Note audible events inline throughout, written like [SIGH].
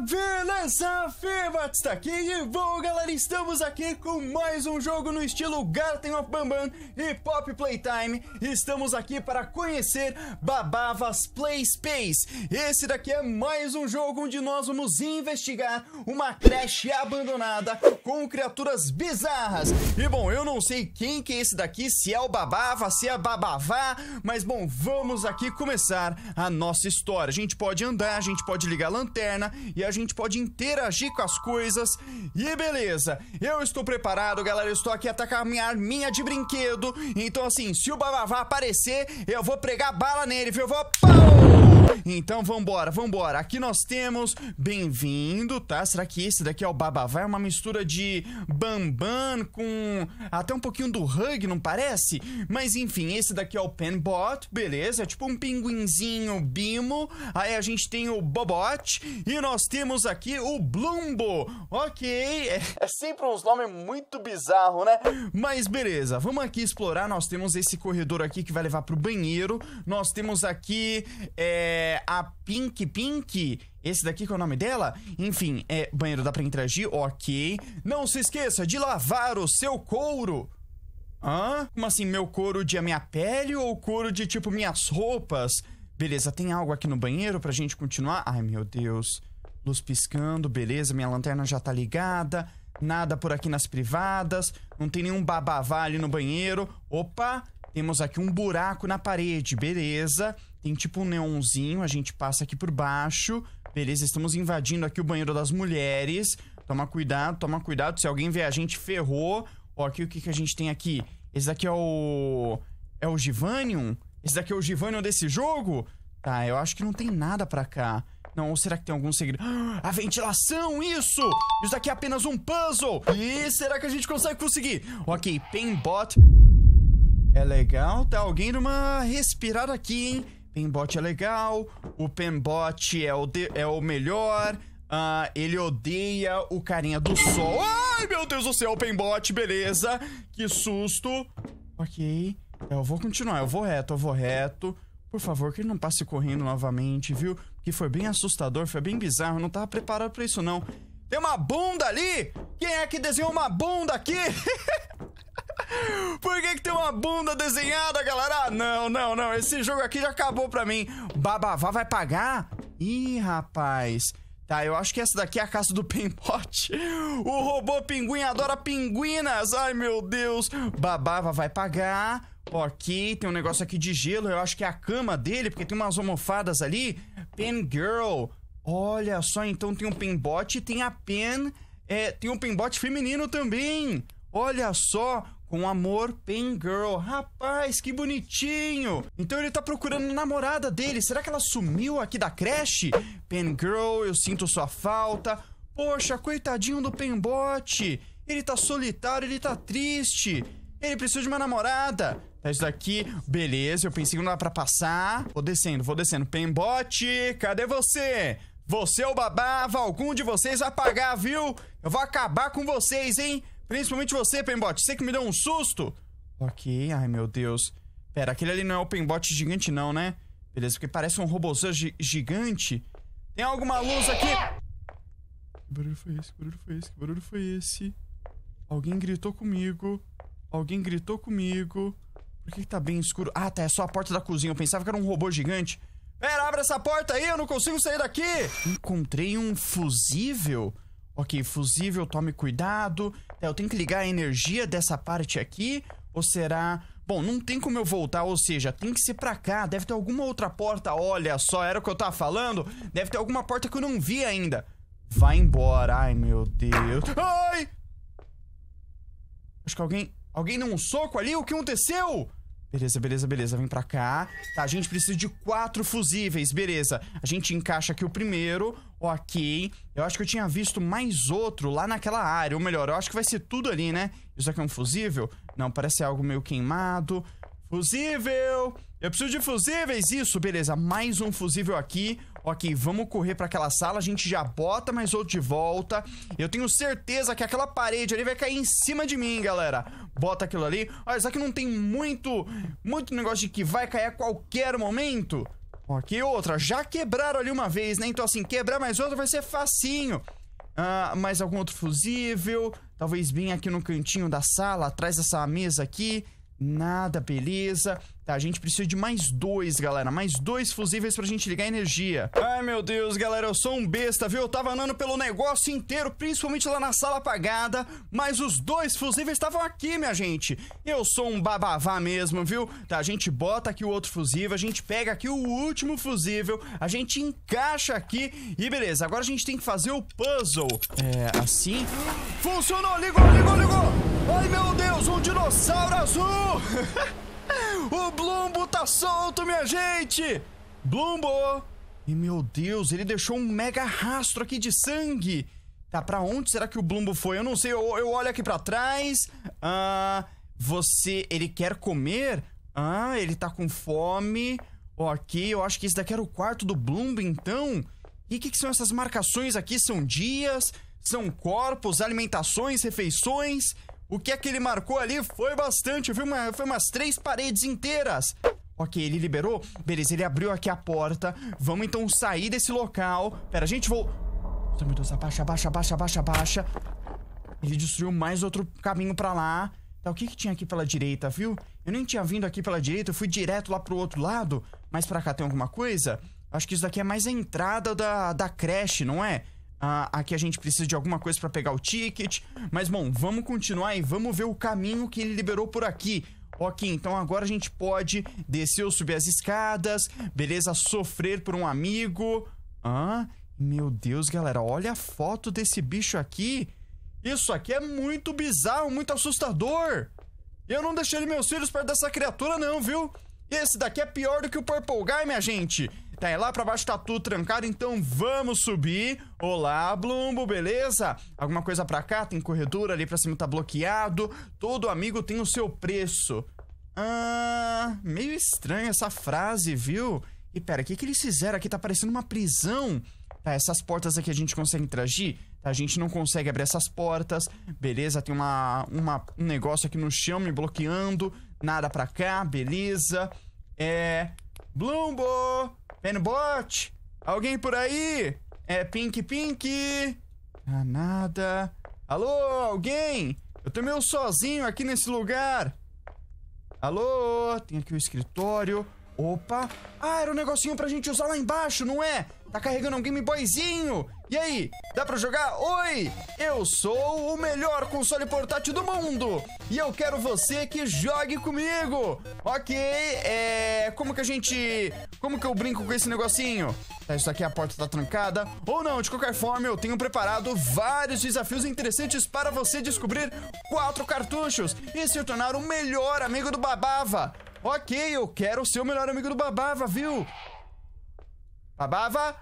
beleza? Fibat está aqui e bom, galera, estamos aqui com mais um jogo no estilo Garten of Bambam e Pop Playtime. Estamos aqui para conhecer Babavas Play Space. Esse daqui é mais um jogo onde nós vamos investigar uma creche abandonada com criaturas bizarras. E bom, eu não sei quem que é esse daqui, se é o Babava, se é a Babavá, mas bom, vamos aqui começar a nossa história. A gente pode andar, a gente pode ligar a lanterna e a a gente pode interagir com as coisas. E beleza, eu estou preparado, galera. Eu estou aqui atacar minha arminha de brinquedo. Então, assim, se o Bavavá aparecer, eu vou pregar bala nele, viu? Eu vou. Pau! Então vambora, vambora. Aqui nós temos bem-vindo, tá? Será que esse daqui é o Babavai? É uma mistura de Bambam com até um pouquinho do Hug, não parece? Mas enfim, esse daqui é o Penbot, beleza? É tipo um pinguinzinho Bimo. Aí a gente tem o Bobot e nós temos aqui o Blumbo. Ok, é, é sempre uns nomes muito bizarros, né? Mas beleza, vamos aqui explorar. Nós temos esse corredor aqui que vai levar pro banheiro. Nós temos aqui é é, a Pink Pink, esse daqui que é o nome dela. Enfim, é, banheiro dá pra interagir, ok. Não se esqueça de lavar o seu couro. Hã? Como assim, meu couro de a minha pele ou couro de tipo minhas roupas? Beleza, tem algo aqui no banheiro pra gente continuar? Ai, meu Deus. Luz piscando, beleza, minha lanterna já tá ligada. Nada por aqui nas privadas. Não tem nenhum ali no banheiro. Opa! Temos aqui um buraco na parede, beleza. Tem tipo um neonzinho, a gente passa aqui por baixo. Beleza, estamos invadindo aqui o banheiro das mulheres. Toma cuidado, toma cuidado. Se alguém ver a gente, ferrou. Ó, aqui o que, que a gente tem aqui? Esse daqui é o... É o Givanium? Esse daqui é o Givanium desse jogo? Tá, eu acho que não tem nada pra cá. Não, ou será que tem algum segredo? Ah, [GASPS] a ventilação, isso! Isso daqui é apenas um puzzle! E será que a gente consegue conseguir? Ok, Painbot é legal, tá alguém numa respirada aqui, hein? Pembot é legal, o Pembot é o, de... é o melhor, uh, ele odeia o carinha do sol. Ai, meu Deus do céu, Pembot, beleza, que susto. Ok, eu vou continuar, eu vou reto, eu vou reto. Por favor, que ele não passe correndo novamente, viu? Que foi bem assustador, foi bem bizarro, eu não tava preparado pra isso não. Tem uma bunda ali? Quem é que desenhou uma bunda aqui? [LAUGHS] Por que, que tem uma bunda desenhada, galera? Ah, não, não, não. Esse jogo aqui já acabou pra mim. Babavá vai pagar? Ih, rapaz. Tá, eu acho que essa daqui é a casa do [LAUGHS] Penpote. O robô pinguim adora pinguinas. Ai, meu Deus. Babava vai pagar. Ok, tem um negócio aqui de gelo. Eu acho que é a cama dele, porque tem umas almofadas ali. Pen Girl. Olha só, então tem um penbot e tem a pen... É, tem um penbot feminino também. Olha só, com amor Pain Girl. Rapaz, que bonitinho! Então ele tá procurando a namorada dele. Será que ela sumiu aqui da creche? Pain Girl, eu sinto sua falta. Poxa, coitadinho do Penbot. Ele tá solitário, ele tá triste. Ele precisa de uma namorada. Tá isso daqui. Beleza, eu pensei que não dá pra passar. Vou descendo, vou descendo. Penbot, cadê você? Você é o babava, algum de vocês vai pagar, viu? Eu vou acabar com vocês, hein? Principalmente você, Penbot. Você que me deu um susto. Ok, ai meu Deus. Pera, aquele ali não é o Penbot gigante não, né? Beleza, porque parece um robôzão gi gigante. Tem alguma luz aqui? Que barulho foi esse? Que barulho foi esse? Que barulho foi esse? Alguém gritou comigo. Alguém gritou comigo. Por que, que tá bem escuro? Ah, tá, é só a porta da cozinha. Eu pensava que era um robô gigante. Pera, abre essa porta aí, eu não consigo sair daqui! Encontrei um fusível? Ok, fusível, tome cuidado. Eu tenho que ligar a energia dessa parte aqui. Ou será... Bom, não tem como eu voltar, ou seja, tem que ser pra cá. Deve ter alguma outra porta. Olha só, era o que eu tava falando. Deve ter alguma porta que eu não vi ainda. Vai embora. Ai, meu Deus. Ai! Acho que alguém... Alguém deu um soco ali? O que aconteceu? Beleza, beleza, beleza. Vem pra cá. Tá, a gente precisa de quatro fusíveis, beleza. A gente encaixa aqui o primeiro. Ok. Eu acho que eu tinha visto mais outro lá naquela área. Ou melhor, eu acho que vai ser tudo ali, né? Isso aqui é um fusível? Não, parece algo meio queimado. Fusível! Eu preciso de fusíveis! Isso, beleza. Mais um fusível aqui. Ok, vamos correr para aquela sala. A gente já bota mais outro de volta. Eu tenho certeza que aquela parede ali vai cair em cima de mim, galera. Bota aquilo ali. Olha, só que não tem muito, muito negócio de que vai cair a qualquer momento. Ok, outra. Já quebraram ali uma vez, né? Então, assim, quebrar mais outra vai ser facinho. Ah, mais algum outro fusível. Talvez bem aqui no cantinho da sala, atrás dessa mesa aqui. Nada, beleza. Tá, a gente precisa de mais dois, galera. Mais dois fusíveis pra gente ligar a energia. Ai, meu Deus, galera, eu sou um besta, viu? Eu tava andando pelo negócio inteiro, principalmente lá na sala apagada. Mas os dois fusíveis estavam aqui, minha gente. Eu sou um babavá mesmo, viu? Tá, a gente bota aqui o outro fusível, a gente pega aqui o último fusível, a gente encaixa aqui e beleza. Agora a gente tem que fazer o puzzle. É, assim. Funcionou! Ligou, ligou, ligou! Ai meu Deus, um dinossauro azul! [LAUGHS] o Blumbo tá solto, minha gente! Blumbo! E meu Deus, ele deixou um mega rastro aqui de sangue! Tá, pra onde será que o Blumbo foi? Eu não sei, eu, eu olho aqui pra trás. Ah, você. Ele quer comer? Ah, ele tá com fome. Ok, eu acho que esse daqui era o quarto do Blumbo, então. E o que, que são essas marcações aqui? São dias? São corpos, alimentações, refeições? O que é que ele marcou ali foi bastante, viu? Uma, foi umas três paredes inteiras. Ok, ele liberou. Beleza, ele abriu aqui a porta. Vamos então sair desse local. Pera, a gente vou... Oh, meu Deus, abaixa, abaixa, abaixa, abaixa, abaixa. Ele destruiu mais outro caminho pra lá. Tá, o que que tinha aqui pela direita, viu? Eu nem tinha vindo aqui pela direita, eu fui direto lá pro outro lado. Mas pra cá tem alguma coisa? Acho que isso daqui é mais a entrada da, da creche, não é? Ah, aqui a a gente precisa de alguma coisa para pegar o ticket. Mas bom, vamos continuar e vamos ver o caminho que ele liberou por aqui. Ok, então agora a gente pode descer ou subir as escadas, beleza? Sofrer por um amigo. Ah, meu Deus, galera, olha a foto desse bicho aqui. Isso aqui é muito bizarro, muito assustador. Eu não deixei meus filhos perto dessa criatura não, viu? Esse daqui é pior do que o Purple Guy, minha gente. Tá, é lá pra baixo tá tudo trancado, então vamos subir. Olá, Blumbo, beleza? Alguma coisa pra cá? Tem corredor ali pra cima, tá bloqueado. Todo amigo tem o seu preço. Ah, meio estranha essa frase, viu? E pera, o que, que eles fizeram aqui? Tá parecendo uma prisão. Tá, essas portas aqui a gente consegue interagir? Tá, a gente não consegue abrir essas portas. Beleza, tem uma, uma, um negócio aqui no chão me bloqueando. Nada pra cá, beleza. É... Blumbo! Penbot? Alguém por aí? É Pink Pink? Ah, nada. Alô, alguém? Eu tô meio sozinho aqui nesse lugar. Alô? Tem aqui o escritório. Opa! Ah, era um negocinho pra gente usar lá embaixo, não é? Tá carregando um Game Boyzinho! E aí, dá pra jogar? Oi! Eu sou o melhor console portátil do mundo! E eu quero você que jogue comigo! Ok, é... Como que a gente... Como que eu brinco com esse negocinho? Tá, isso aqui a porta tá trancada. Ou não, de qualquer forma, eu tenho preparado vários desafios interessantes para você descobrir quatro cartuchos e se tornar o melhor amigo do Babava! Ok, eu quero ser o melhor amigo do Babava, viu? Babava?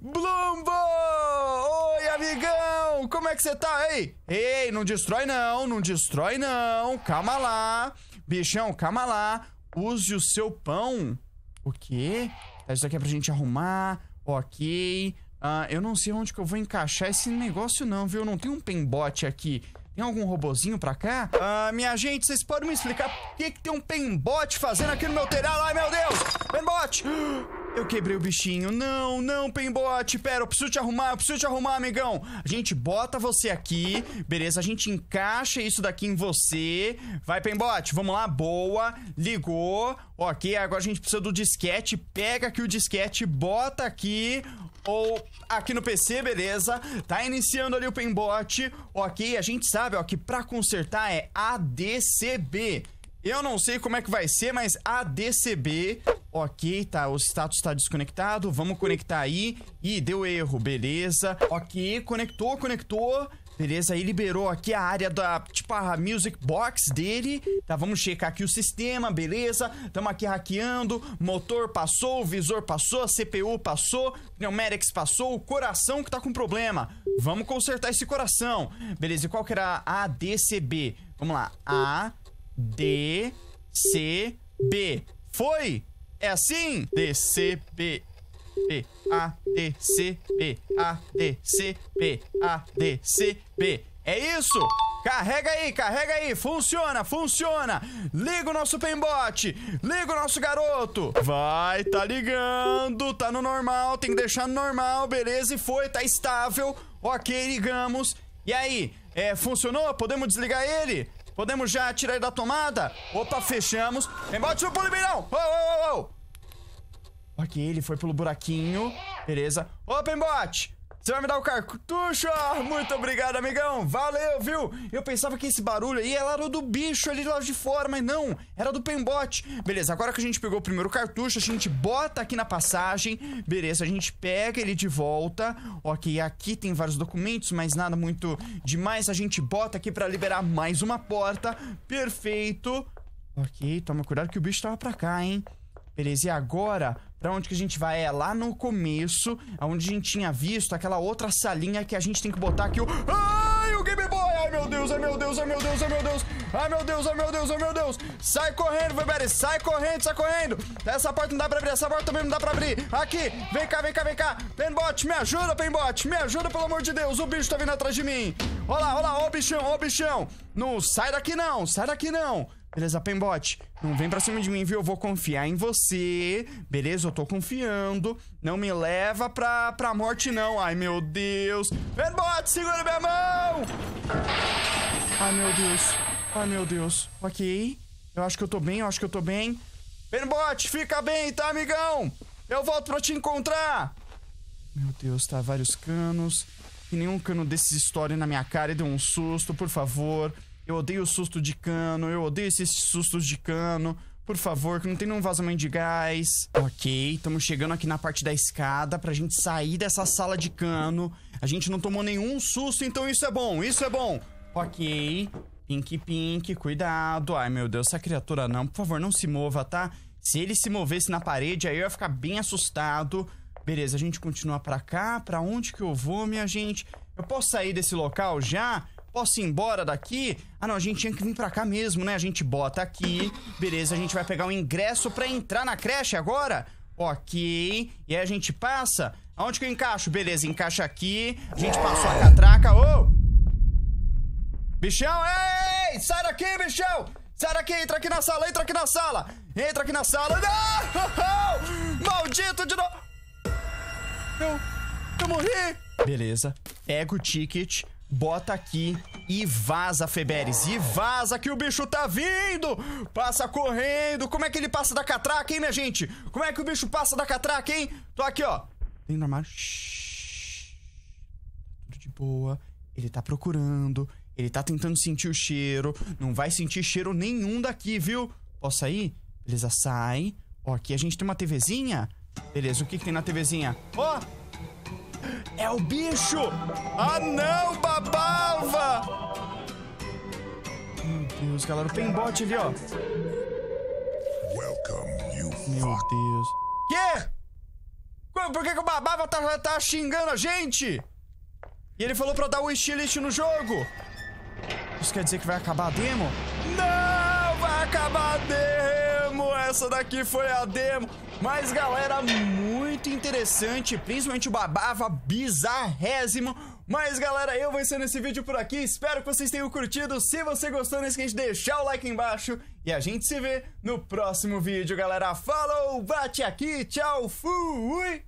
Blumbo! Oi, amigão! Como é que você tá? Ei, ei, não destrói não, não destrói não. Calma lá. Bichão, calma lá. Use o seu pão. O quê? Tá, isso aqui é pra gente arrumar. Ok. Uh, eu não sei onde que eu vou encaixar esse negócio não, viu? Eu não tenho um pembote aqui. Tem algum robozinho pra cá? Ah, minha gente, vocês podem me explicar por que, que tem um penbot fazendo aqui no meu telhado? Ai, meu Deus! Penbot! [GASPS] Eu quebrei o bichinho. Não, não, penbot. Pera, eu preciso te arrumar, eu preciso te arrumar, amigão. A gente bota você aqui, beleza? A gente encaixa isso daqui em você. Vai, penbot. vamos lá, boa. Ligou. Ok, agora a gente precisa do disquete. Pega aqui o disquete, bota aqui ou aqui no PC, beleza? Tá iniciando ali o penbot, ok? A gente sabe, ó, que pra consertar é ADCB. Eu não sei como é que vai ser, mas ADCB... Ok, tá, o status tá desconectado, vamos conectar aí. Ih, deu erro, beleza. Ok, conectou, conectou. Beleza, aí liberou aqui a área da, tipo, a music box dele. Tá, vamos checar aqui o sistema, beleza. Tamo aqui hackeando. Motor passou, visor passou, CPU passou, pneumatics passou, o coração que tá com problema. Vamos consertar esse coração. Beleza, e qual que era a ADCB? Vamos lá, A, D, C, B. Foi? É assim? D, C, B, P A D C P A D C P A D C P. É isso! Carrega aí, carrega aí, funciona, funciona. Liga o nosso pembote, liga o nosso garoto. Vai, tá ligando, tá no normal, tem que deixar no normal, beleza, e foi, tá estável. Ok, ligamos. E aí, é, funcionou? Podemos desligar ele? Podemos já tirar ele da tomada? Opa, fechamos. Pembote no pulo, não! Oh, oh, oh, oh! Ok, ele foi pelo buraquinho. Beleza. Open bot! Você vai me dar o cartucho? Ah, muito obrigado, amigão. Valeu, viu? Eu pensava que esse barulho aí era do bicho ali lá de fora, mas não. Era do penbot. Beleza, agora que a gente pegou o primeiro cartucho, a gente bota aqui na passagem. Beleza, a gente pega ele de volta. Ok, aqui tem vários documentos, mas nada muito demais. A gente bota aqui pra liberar mais uma porta. Perfeito. Ok, toma cuidado que o bicho tava pra cá, hein? Beleza, e agora para onde que a gente vai? É lá no começo, onde a gente tinha visto aquela outra salinha que a gente tem que botar aqui o... Ai, o Game Boy! Ai, meu Deus, ai, meu Deus, ai, meu Deus, ai, meu Deus! Ai, meu Deus, ai, meu Deus, ai, meu Deus! Sai correndo, Weber! Sai correndo, sai correndo! Essa porta não dá pra abrir, essa porta também não dá pra abrir! Aqui! Vem cá, vem cá, vem cá! Penbot, me ajuda, Penbot! Me ajuda, pelo amor de Deus! O bicho tá vindo atrás de mim! Olha lá, olha lá, o bichão, o bichão! Não sai daqui não, sai daqui não! Beleza, Penbot, Não vem pra cima de mim, viu? Eu vou confiar em você. Beleza? Eu tô confiando. Não me leva pra, pra morte, não. Ai, meu Deus. Penbot, segura minha mão! Ai, meu Deus. Ai, meu Deus. Ok. Eu acho que eu tô bem, eu acho que eu tô bem. Penbot, fica bem, tá, amigão? Eu volto pra te encontrar. Meu Deus, tá vários canos. Que nenhum cano desses história na minha cara e deu um susto, por favor. Eu odeio susto de cano, eu odeio esses sustos de cano. Por favor, que não tem nenhum vazamento de gás. Ok, estamos chegando aqui na parte da escada pra gente sair dessa sala de cano. A gente não tomou nenhum susto, então isso é bom, isso é bom. Ok, pink, pink, cuidado. Ai, meu Deus, essa criatura não, por favor, não se mova, tá? Se ele se movesse na parede, aí eu ia ficar bem assustado. Beleza, a gente continua pra cá. Pra onde que eu vou, minha gente? Eu posso sair desse local já? posso ir embora daqui? Ah, não, a gente tinha que vir pra cá mesmo, né? A gente bota aqui, beleza, a gente vai pegar o um ingresso pra entrar na creche agora? Ok, e aí a gente passa. Aonde que eu encaixo? Beleza, encaixa aqui. A gente passou a catraca. Ô! Bichão, ei! Sai daqui, bichão! Sai daqui, entra aqui na sala, entra aqui na sala! Entra aqui na sala! Não! [LAUGHS] Maldito de novo! Eu... Eu morri! Beleza. Pega o ticket. Bota aqui e vaza, Feberes. E vaza que o bicho tá vindo! Passa correndo! Como é que ele passa da catraca, hein, minha gente? Como é que o bicho passa da catraca, hein? Tô aqui, ó. Tem no armário. Shhh. Tá tudo de boa. Ele tá procurando. Ele tá tentando sentir o cheiro. Não vai sentir cheiro nenhum daqui, viu? Posso sair? Beleza, sai. Ó, aqui a gente tem uma TVzinha. Beleza, o que, que tem na TVzinha? Ó! Oh! É o bicho! Ah não, babalva! Meu Deus, galera, o penbot ali, ó. Welcome, you Meu Deus. Quê? Por que, que o babava tá, tá xingando a gente? E ele falou pra dar o wishlist no jogo. Isso quer dizer que vai acabar a demo? Não, vai acabar a demo! essa daqui foi a demo. Mas galera, muito interessante, principalmente o Babava bizarrésimo. Mas galera, eu vou encerrando esse vídeo por aqui, espero que vocês tenham curtido. Se você gostou, não esquece de deixar o like embaixo. E a gente se vê no próximo vídeo, galera. Falou, bate aqui, tchau, fui!